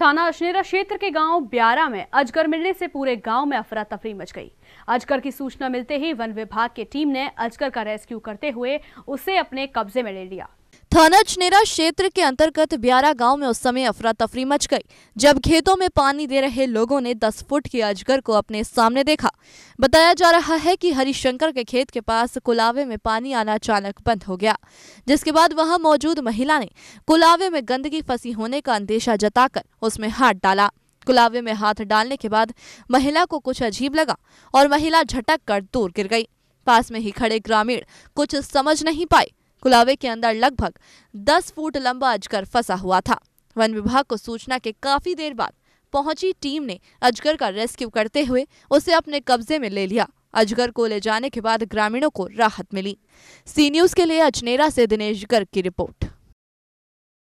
थाना अशनेरा क्षेत्र के गांव ब्यारा में अजगर मिलने से पूरे गांव में अफरा तफरी मच गई अजगर की सूचना मिलते ही वन विभाग की टीम ने अजगर का रेस्क्यू करते हुए उसे अपने कब्जे में ले लिया थाना चनेरा क्षेत्र के अंतर्गत ब्यारा गांव में उस समय अफरा तफरी मच गई जब खेतों में पानी दे रहे लोगों ने 10 फुट के अजगर को अपने सामने देखा बताया जा रहा है कि हरिशंकर के खेत के पास कुलावे में पानी आना अचानक बंद हो गया जिसके बाद वहां मौजूद महिला ने कुलावे में गंदगी फंसी होने का अंदेशा जताकर उसमें हाथ डाला कुलावे में हाथ डालने के बाद महिला को कुछ अजीब लगा और महिला झटक कर दूर गिर गई पास में ही खड़े ग्रामीण कुछ समझ नहीं पाए कुलावे के अंदर लगभग 10 फुट लंबा अजगर फंसा हुआ था वन विभाग को सूचना के काफी देर बाद पहुंची टीम ने अजगर का रेस्क्यू करते हुए उसे अपने कब्जे में ले लिया अजगर को ले जाने के बाद ग्रामीणों को राहत मिली सी न्यूज के लिए अजनेरा से दिनेश गर्ग की रिपोर्ट